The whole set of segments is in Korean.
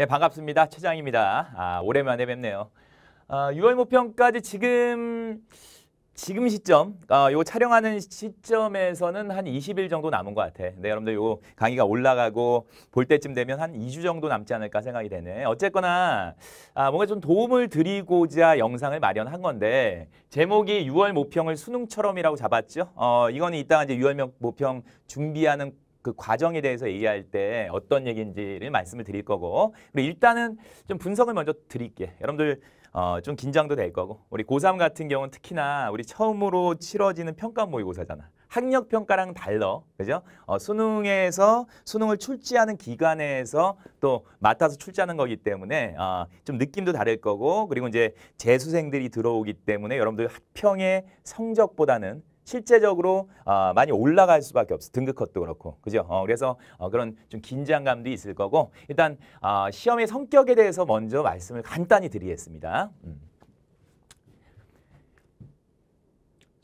네, 반갑습니다. 최장입니다. 아, 오랜만에 뵙네요. 아, 6월 모평까지 지금 지금 시점, 아, 요 촬영하는 시점에서는 한 20일 정도 남은 것 같아. 네, 여러분들 요 강의가 올라가고 볼 때쯤 되면 한 2주 정도 남지 않을까 생각이 되네. 어쨌거나 아, 뭔가 좀 도움을 드리고자 영상을 마련한 건데 제목이 6월 모평을 수능처럼이라고 잡았죠. 어, 이거는 이따가 이제 6월 모평 준비하는 그 과정에 대해서 얘기할 때 어떤 얘기인지를 말씀을 드릴 거고 그리고 일단은 좀 분석을 먼저 드릴게 여러분들 어, 좀 긴장도 될 거고 우리 고3 같은 경우는 특히나 우리 처음으로 치러지는 평가 모의고사잖아 학력 평가랑 달러 그죠 어, 수능에서 수능을 출제하는 기간에서 또 맡아서 출제하는 거기 때문에 어, 좀 느낌도 다를 거고 그리고 이제 재수생들이 들어오기 때문에 여러분들 학평의 성적보다는 실제적으로 어, 많이 올라갈 수밖에 없어. 등급컷도 그렇고. 그죠? 어, 그래서 어, 그런 좀 긴장감도 있을 거고 일단 어, 시험의 성격에 대해서 먼저 말씀을 간단히 드리겠습니다. 음.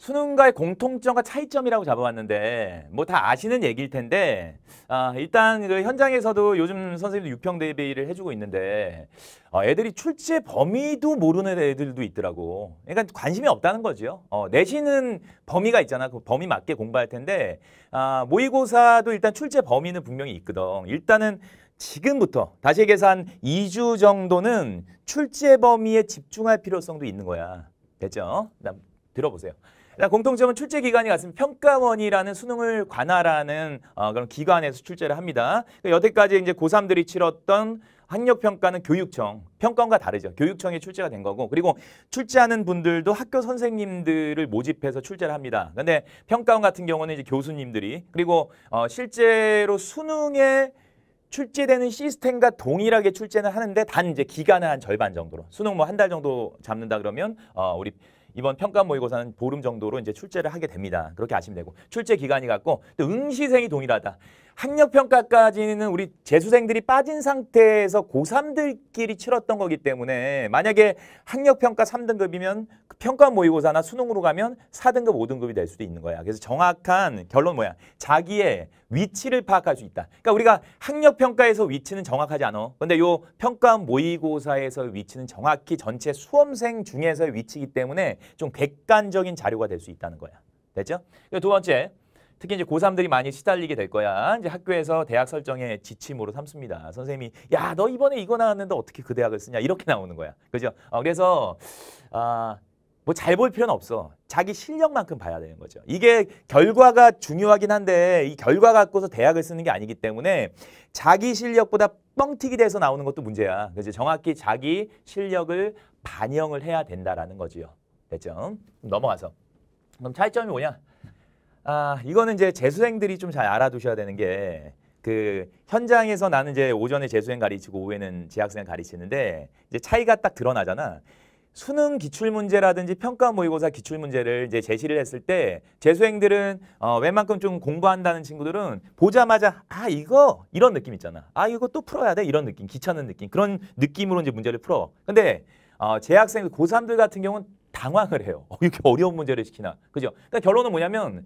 수능과의 공통점과 차이점이라고 잡아봤는데 뭐 다 아시는 얘기일 텐데 아, 일단 그 현장에서도 요즘 선생님들 육평 대비를 해주고 있는데 어, 애들이 출제 범위도 모르는 애들도 있더라고. 그러니까 관심이 없다는 거죠 어, 내신은 범위가 있잖아. 그 범위 맞게 공부할 텐데 아, 모의고사도 일단 출제 범위는 분명히 있거든. 일단은 지금부터 다시 계산 해 2주 정도는 출제 범위에 집중할 필요성도 있는 거야. 됐죠? 들어보세요. 공통점은 출제 기관이 같습니다. 평가원이라는 수능을 관할하는 어, 그런 기관에서 출제를 합니다. 그러니까 여태까지 이제 고3들이 치렀던 학력평가는 교육청, 평가원과 다르죠. 교육청에 출제가 된 거고 그리고 출제하는 분들도 학교 선생님들을 모집해서 출제를 합니다. 근데 평가원 같은 경우는 이제 교수님들이 그리고 어, 실제로 수능에 출제되는 시스템과 동일하게 출제는 하는데 단 이제 기간은 한 절반 정도로 수능 뭐 한 달 정도 잡는다 그러면 어, 우리 이번 평가 모의고사는 보름 정도로 이제 출제를 하게 됩니다. 그렇게 아시면 되고 출제 기간이 같고 또 응시생이 동일하다. 학력 평가까지는 우리 재수생들이 빠진 상태에서 고3들끼리 치렀던 거기 때문에 만약에 학력 평가 3등급이면 그 평가 모의고사나 수능으로 가면 4등급, 5등급이 될 수도 있는 거야. 그래서 정확한 결론 뭐야? 자기의 위치를 파악할 수 있다. 그러니까 우리가 학력 평가에서 위치는 정확하지 않어 근데 요 평가 모의고사에서 위치는 정확히 전체 수험생 중에서의 위치이기 때문에 좀 객관적인 자료가 될 수 있다는 거야. 됐죠? 두 번째. 특히 이제 고3들이 많이 시달리게 될 거야. 이제 학교에서 대학 설정의 지침으로 삼습니다. 선생님이 야, 너 이번에 이거 나왔는데 어떻게 그 대학을 쓰냐. 이렇게 나오는 거야. 그죠? 어, 그래서 아, 뭐 잘 볼 필요는 없어. 자기 실력만큼 봐야 되는 거죠. 이게 결과가 중요하긴 한데 이 결과 갖고서 대학을 쓰는 게 아니기 때문에 자기 실력보다 뻥튀기 돼서 나오는 것도 문제야. 그죠 정확히 자기 실력을 반영을 해야 된다라는 거지요. 됐죠? 넘어가서. 그럼 차이점이 뭐냐? 아, 이거는 이제 재수생들이 좀 잘 알아두셔야 되는 게 그 현장에서 나는 이제 오전에 재수생 가르치고 오후에는 재학생 가르치는데 이제 차이가 딱 드러나잖아. 수능 기출문제라든지 평가 모의고사 기출문제를 이제 제시를 했을 때재수생들은 어, 웬만큼 좀 공부한다는 친구들은 보자마자 아 이거 이런 느낌 있잖아 아 이거 또 풀어야 돼 이런 느낌 귀찮은 느낌 그런 느낌으로 이제 문제를 풀어 근데 어, 재학생 고삼들 같은 경우는 당황을 해요 어, 이렇게 어려운 문제를 시키나 그죠 그러니까 결론은 뭐냐면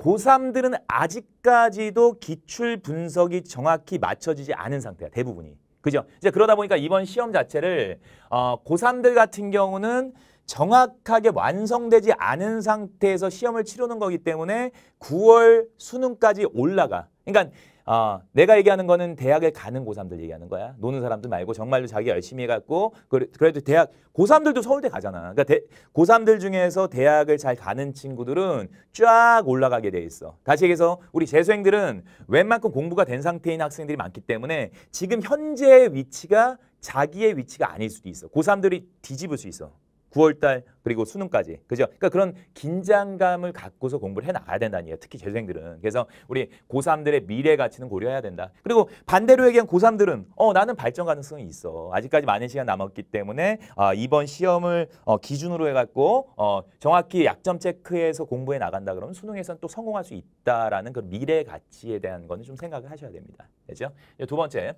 고3들은 아직까지도 기출 분석이 정확히 맞춰지지 않은 상태야, 대부분이. 그죠? 이제 그러다 보니까 이번 시험 자체를 어, 고3들 같은 경우는 정확하게 완성되지 않은 상태에서 시험을 치르는 거기 때문에 9월 수능까지 올라가. 그러니까 어, 내가 얘기하는 거는 대학에 가는 고3들 얘기하는 거야. 노는 사람들 말고 정말로 자기 열심히 해갖고 그래도 대학 고3들도 서울대 가잖아. 그러니까 대, 고3들 중에서 대학을 잘 가는 친구들은 쫙 올라가게 돼 있어. 다시 얘기해서 우리 재수생들은 웬만큼 공부가 된 상태인 학생들이 많기 때문에 지금 현재의 위치가 자기의 위치가 아닐 수도 있어. 고3들이 뒤집을 수 있어. 9월달 그리고 수능까지 그죠? 그러니까 그런 긴장감을 갖고서 공부를 해 나가야 된다는 얘기예요. 특히 재생들은 그래서 우리 고3들의 미래 가치는 고려해야 된다. 그리고 반대로 얘기한 고3들은 어 나는 발전 가능성이 있어. 아직까지 많은 시간 남았기 때문에 어, 이번 시험을 어, 기준으로 해갖고 어, 정확히 약점 체크해서 공부해 나간다 그러면 수능에선 또 성공할 수 있다라는 그 미래 가치에 대한 거는 좀 생각을 하셔야 됩니다. 그죠? 네, 두 번째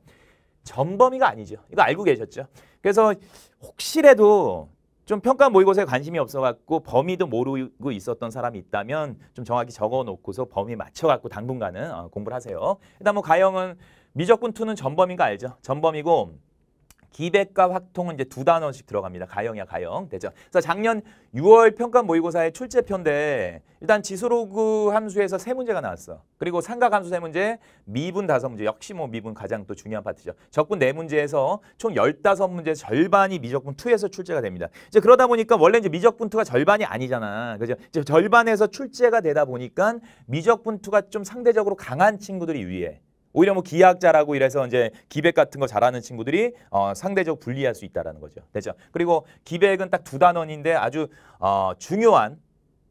전범위가 아니죠. 이거 알고 계셨죠? 그래서 혹시라도 좀 평가 모의고사에 관심이 없어갖고 범위도 모르고 있었던 사람이 있다면 좀 정확히 적어놓고서 범위 맞춰갖고 당분간은 어, 공부를 하세요. 일단 뭐가형은 미적분 투는 전범인 거 알죠? 전범이고 기백과 확통은 이제 두단원씩 들어갑니다. 가형이야 가형 되죠. 그래서 작년 6월 평가 모의고사의 출제편데 일단 지수로그 함수에서 세 문제가 나왔어. 그리고 삼각 함수 세 문제, 미분 다섯 문제 역시 뭐 미분 가장 또 중요한 파트죠. 적분 네 문제에서 총 열다섯 문제 절반이 미적분 투에서 출제가 됩니다. 이제 그러다 보니까 원래 이제 미적분 투가 절반이 아니잖아. 그죠? 이제 절반에서 출제가 되다 보니까 미적분 투가 좀 상대적으로 강한 친구들이 유리해. 오히려 뭐기하자라고 이래서 이제 기백 같은 거 잘하는 친구들이 어, 상대적 불리할 수 있다라는 거죠. 되죠. 그렇죠? 그리고 기백은 딱 두 단원인데 아주 어, 중요한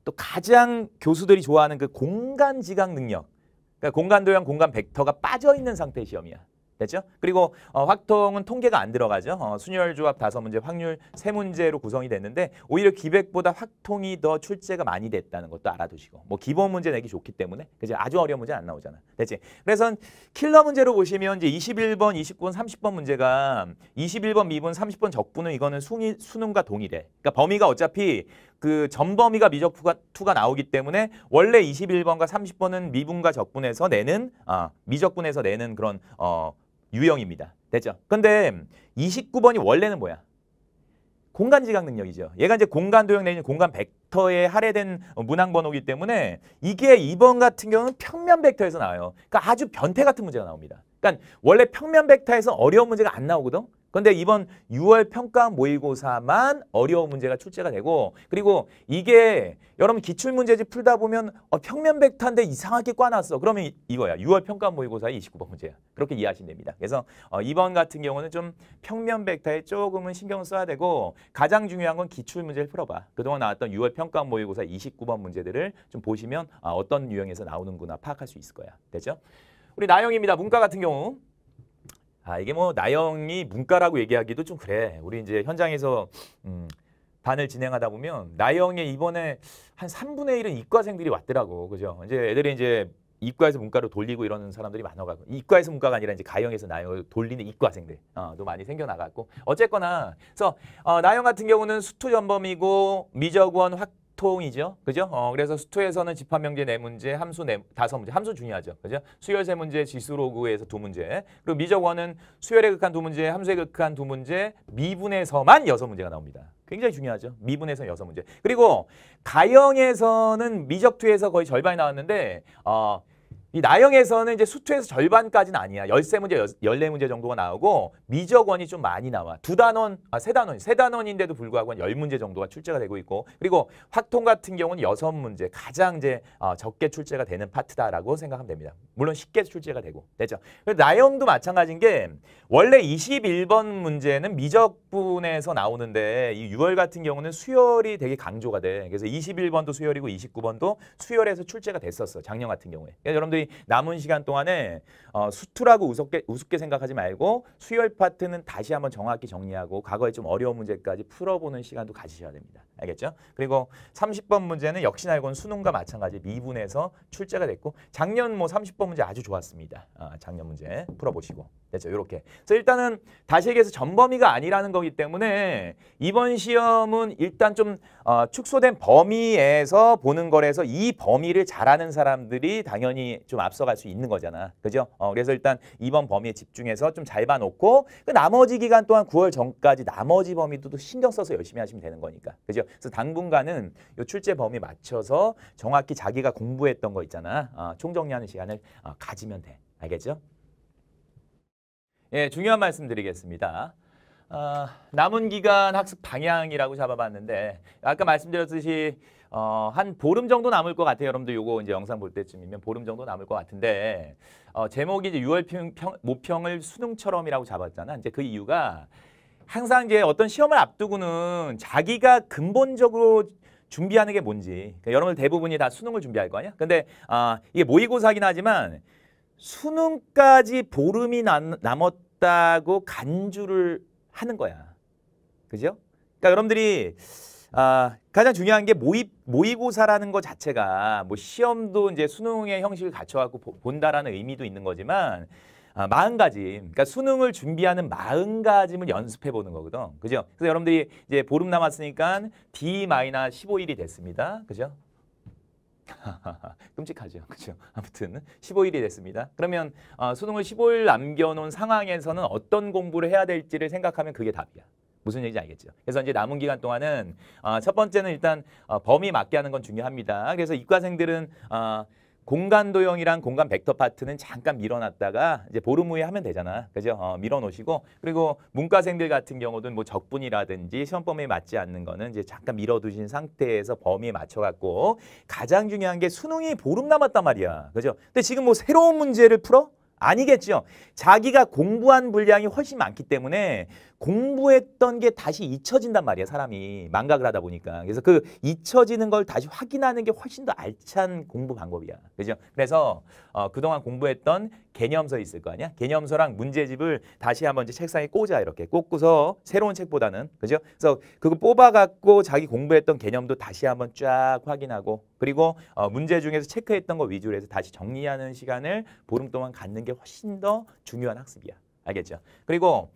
또 가장 교수들이 좋아하는 그 공간 지각 능력. 그러니까 공간 도형, 공간 벡터가 빠져 있는 상태 의 시험이야. 됐죠? 그리고 어, 확통은 통계가 안 들어가죠. 어, 순열 조합 다섯 문제, 확률 세 문제로 구성이 됐는데 오히려 기백보다 확통이 더 출제가 많이 됐다는 것도 알아두시고 뭐 기본 문제 내기 좋기 때문에 그지 아주 어려운 문제 안 나오잖아. 됐지? 그래서 킬러 문제로 보시면 이제 21번, 29번, 30번 문제가 21번 미분, 30번 적분은 이거는 숭이, 수능과 동일해. 그러니까 범위가 어차피 그 전범위가 미적분과 투가 나오기 때문에 원래 21번과 30번은 미분과 적분에서 내는 아, 미적분에서 내는 그런 어 유형입니다. 됐죠? 근데 29번이 원래는 뭐야? 공간 지각 능력이죠. 얘가 이제 공간 도형 내지는 공간 벡터에 할애된 문항 번호기 때문에 이게 2번 같은 경우는 평면 벡터에서 나와요. 그러니까 아주 변태 같은 문제가 나옵니다. 그러니까 원래 평면 벡터에서 어려운 문제가 안 나오거든. 근데 이번 6월 평가 모의고사만 어려운 문제가 출제가 되고 그리고 이게 여러분 기출문제집 풀다 보면 어, 평면백탄데 이상하게 꽈놨어. 그러면 이, 거야 6월 평가 모의고사의 29번 문제야. 그렇게 이해하시면 됩니다. 그래서 어, 이번 같은 경우는 좀 평면백타에 조금은 신경 써야 되고 가장 중요한 건 기출문제를 풀어봐. 그동안 나왔던 6월 평가 모의고사 29번 문제들을 좀 보시면 아, 어떤 유형에서 나오는구나 파악할 수 있을 거야. 되죠? 우리 나영입니다. 문과 같은 경우 아 이게 뭐 나영이 문과라고 얘기하기도 좀 그래. 우리 이제 현장에서 음, 반을 진행하다 보면 나영의 이번에 한 3분의 1은 이과생들이 왔더라고. 그죠? 이제 애들이 이제 이과에서 문과로 돌리고 이러는 사람들이 많아가고 이과에서 문과가 아니라 이제 가영에서나영을 돌리는 이과생들도 어, 많이 생겨나갔고 어쨌거나 그래서 어, 나영 같은 경우는 수투 전범이고 미적원 확 수통이죠. 그죠? 어, 그래서 수토에서는 집합명제 네문제 함수 네, 다섯 문제 함수 중요하죠. 그죠? 수열 세 문제, 지수 로그에서 두 문제. 그리고 미적원은 수열에 극한 두 문제, 함수에 극한 두 문제, 미분에서만 여섯 문제가 나옵니다. 굉장히 중요하죠. 미분에서 여섯 문제. 그리고 가형에서는 미적투에서 거의 절반이 나왔는데 어, 이 나영에서는 이제 수투에서 절반까지는 아니야. 열세 문제 열네 문제 정도가 나오고 미적원이 좀 많이 나와. 두 단원, 아, 세 단원, 세 단원인데도 불구하고 열문제 정도가 출제가 되고 있고 그리고 확통 같은 경우는 여섯 문제 가장 이제 어, 적게 출제가 되는 파트다라고 생각하면 됩니다. 물론 쉽게 출제가 되고. 됐죠? 나영도 마찬가지인 게 원래 이십일 번 문제는 미적 6분에서 나오는데 이 6월 같은 경우는 수열이 되게 강조가 돼. 그래서 21번도 수열이고 29번도 수열에서 출제가 됐었어. 작년 같은 경우에. 그러니까 여러분들이 남은 시간 동안에 어, 수투라고 우습게, 우습게 생각하지 말고 수열 파트는 다시 한번 정확히 정리하고 과거에 좀 어려운 문제까지 풀어보는 시간도 가지셔야 됩니다. 알겠죠? 그리고 30번 문제는 역시나 이건 수능과 마찬가지 미분에서 출제가 됐고 작년 뭐 30번 문제 아주 좋았습니다. 아, 작년 문제 풀어보시고 됐죠? 이렇게 그래서 일단은 다시 얘기해서 전범위가 아니라는 거기 때문에 이번 시험은 일단 좀 어, 축소된 범위에서 보는 거라서 이 범위를 잘하는 사람들이 당연히 좀 앞서갈 수 있는 거잖아. 그죠? 어, 그래서 일단 이번 범위에 집중해서 좀 잘 봐놓고 그 나머지 기간 또한 9월 전까지 나머지 범위도 신경 써서 열심히 하시면 되는 거니까. 그죠? 그래서 당분간은 이 출제 범위 맞춰서 정확히 자기가 공부했던 거 있잖아. 어, 총정리하는 시간을 어, 가지면 돼. 알겠죠? 예, 중요한 말씀 드리겠습니다. 어, 남은 기간 학습 방향이라고 잡아봤는데 아까 말씀드렸듯이 어, 한 보름 정도 남을 것 같아요. 여러분들 요거 이제 영상 볼 때쯤이면 보름 정도 남을 것 같은데 어, 제목이 이제 6월 평, 평, 모평을 수능처럼이라고 잡았잖아. 이제 그 이유가 항상 이제 어떤 시험을 앞두고는 자기가 근본적으로 준비하는 게 뭔지 그러니까 여러분들 대부분이 다 수능을 준비할 거 아니야? 근데 아, 이게 모의고사긴 하지만 수능까지 보름이 남, 남았다고 간주를 하는 거야. 그죠? 그러니까 여러분들이 아, 가장 중요한 게 모의, 모의고사라는 것 자체가 뭐 시험도 이제 수능의 형식을 갖춰갖고 본다라는 의미도 있는 거지만 아, 마음가짐, 그러니까 수능을 준비하는 마음가짐을 연습해 보는 거거든. 그죠? 그래서 여러분들이 이제 보름 남았으니까 D 마이너 15일이 됐습니다. 그죠? 끔찍하죠. 그죠? 아무튼 15일이 됐습니다. 그러면 어, 수능을 15일 남겨놓은 상황에서는 어떤 공부를 해야 될지를 생각하면 그게 답이야. 무슨 얘기인지 알겠죠? 그래서 이제 남은 기간 동안은 어, 첫 번째는 일단 어, 범위 맞게 하는 건 중요합니다. 그래서 이과생들은 어, 공간 도형이랑 공간 벡터 파트는 잠깐 밀어놨다가 이제 보름 후에 하면 되잖아. 그죠? 어, 밀어놓으시고 그리고 문과생들 같은 경우는 뭐 적분이라든지 시험 범위에 맞지 않는 거는 이제 잠깐 밀어두신 상태에서 범위에 맞춰갖고 가장 중요한 게 수능이 보름 남았단 말이야. 그죠? 근데 지금 뭐 새로운 문제를 풀어? 아니겠죠. 자기가 공부한 분량이 훨씬 많기 때문에 공부했던 게 다시 잊혀진단 말이야 사람이 망각을 하다 보니까 그래서 그 잊혀지는 걸 다시 확인하는 게 훨씬 더 알찬 공부 방법이야 그죠 그래서 어, 그동안 공부했던 개념서 있을 거 아니야 개념서랑 문제집을 다시 한번 이제 책상에 꽂아 이렇게 꽂고서 새로운 책보다는 그죠 그래서 그거 뽑아갖고 자기 공부했던 개념도 다시 한번 쫙 확인하고 그리고 어, 문제 중에서 체크했던 거 위주로 해서 다시 정리하는 시간을 보름 동안 갖는 게 훨씬 더 중요한 학습이야 알겠죠 그리고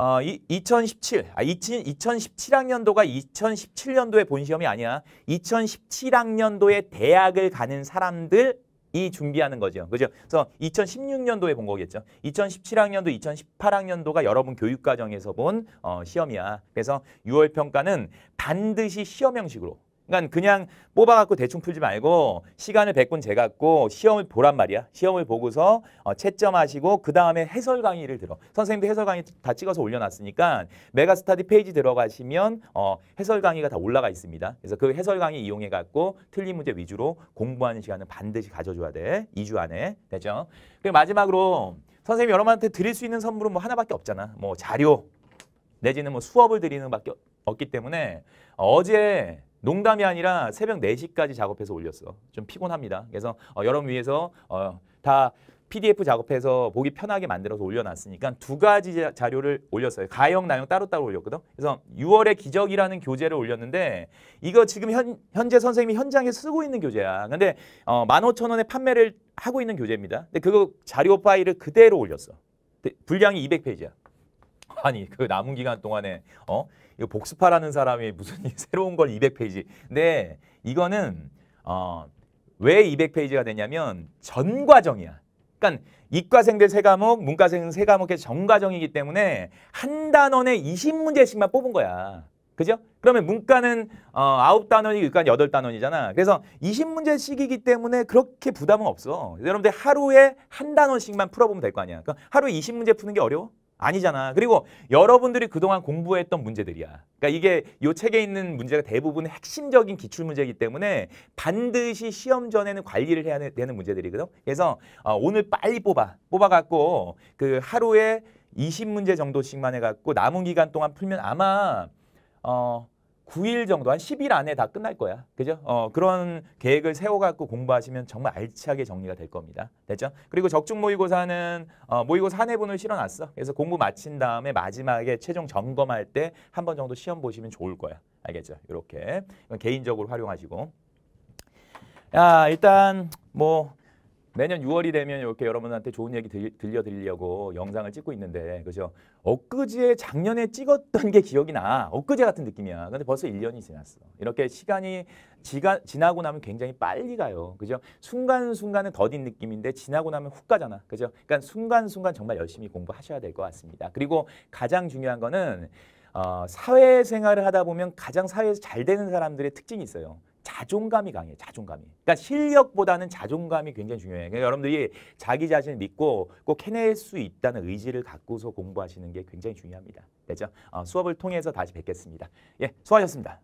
어, 이, 2017, 아, 20, 2017학년도가 2017년도의 본시험이 아니야. 2017학년도에 대학을 가는 사람들 이 준비하는 거죠. 그죠? 그래서 2016년도에 본 거겠죠. 2017학년도, 2018학년도가 여러분 교육과정에서 본 어, 시험이야. 그래서 6월 평가는 반드시 시험 형식으로 그러니까 그냥 뽑아갖고 대충 풀지 말고 시간을 100분 재갖고 시험을 보란 말이야. 시험을 보고서 어, 채점하시고 그 다음에 해설 강의를 들어. 선생님도 해설 강의 다 찍어서 올려놨으니까 메가스타디 페이지 들어가시면 어, 해설 강의가 다 올라가 있습니다. 그래서 그 해설 강의 이용해갖고 틀린 문제 위주로 공부하는 시간을 반드시 가져줘야 돼. 2주 안에. 되죠? 그리고 마지막으로 선생님이 여러분한테 드릴 수 있는 선물은 뭐 하나밖에 없잖아. 뭐 자료 내지는 뭐 수업을 드리는 밖에 없기 때문에 어제 농담이 아니라 새벽 4시까지 작업해서 올렸어. 좀 피곤합니다. 그래서 어, 여러분 위해서 어, 다 PDF 작업해서 보기 편하게 만들어서 올려놨으니까 두 가지 자료를 올렸어요. 가형, 나형 따로따로 올렸거든. 그래서 6월의 기적이라는 교재를 올렸는데 이거 지금 현, 현재 선생님이 현장에 쓰고 있는 교재야. 근데 어, 15,000원에 판매를 하고 있는 교재입니다. 근데 그거 자료 파일을 그대로 올렸어. 분량이 200페이지야. 아니 그 남은 기간 동안에 어 이거 복습하라는 사람이 무슨 새로운 걸 200페이지. 근데 이거는 어, 왜 200페이지가 되냐면 전과정이야. 그러니까 이과생들 세 과목, 문과생 들세 과목의 전과정이기 때문에 한 단원에 20문제씩만 뽑은 거야. 그죠? 그러면 문과는 어, 9단원이 그러니까 8단원이잖아. 그래서 20문제씩이기 때문에 그렇게 부담은 없어. 여러분들 하루에 한 단원씩만 풀어보면 될 거 아니야. 그럼 하루에 20문제 푸는 게 어려워? 아니잖아. 그리고 여러분들이 그동안 공부했던 문제들이야. 그러니까 이게 요 책에 있는 문제가 대부분 핵심적인 기출 문제이기 때문에 반드시 시험 전에는 관리를 해야 되는 문제들이거든. 그래서 어, 오늘 빨리 뽑아. 뽑아 갖고 그 하루에 20문제 정도씩만 해 갖고 남은 기간 동안 풀면 아마 어 9일 정도 한 10일 안에 다 끝날 거야. 그죠? 어, 그런 계획을 세워 갖고 공부하시면 정말 알차게 정리가 될 겁니다. 됐죠? 그리고 적중 모의고사는 어, 모의고사 한 해분을 실어 놨어. 그래서 공부 마친 다음에 마지막에 최종 점검할 때 한 번 정도 시험 보시면 좋을 거야. 알겠죠? 이렇게 개인적으로 활용하시고 야, 일단 뭐 매년 6월이 되면 이렇게 여러분한테 좋은 얘기 들려 드리려고 영상을 찍고 있는데 그죠? 엊그제 작년에 찍었던 게 기억이 나. 엊그제 같은 느낌이야. 근데 벌써 1년이 지났어. 이렇게 시간이 지가, 지나고 나면 굉장히 빨리 가요. 그죠? 순간순간은 더딘 느낌인데 지나고 나면 훅 가잖아. 그죠? 그러니까 순간순간 정말 열심히 공부하셔야 될 것 같습니다. 그리고 가장 중요한 거는 어, 사회생활을 하다 보면 가장 사회에서 잘 되는 사람들의 특징이 있어요. 자존감이 강해요. 자존감이. 그러니까 실력보다는 자존감이 굉장히 중요해요. 그러니까 여러분들이 자기 자신을 믿고 꼭 해낼 수 있다는 의지를 갖고서 공부하시는 게 굉장히 중요합니다. 되죠? 어, 수업을 통해서 다시 뵙겠습니다. 예, 수고하셨습니다.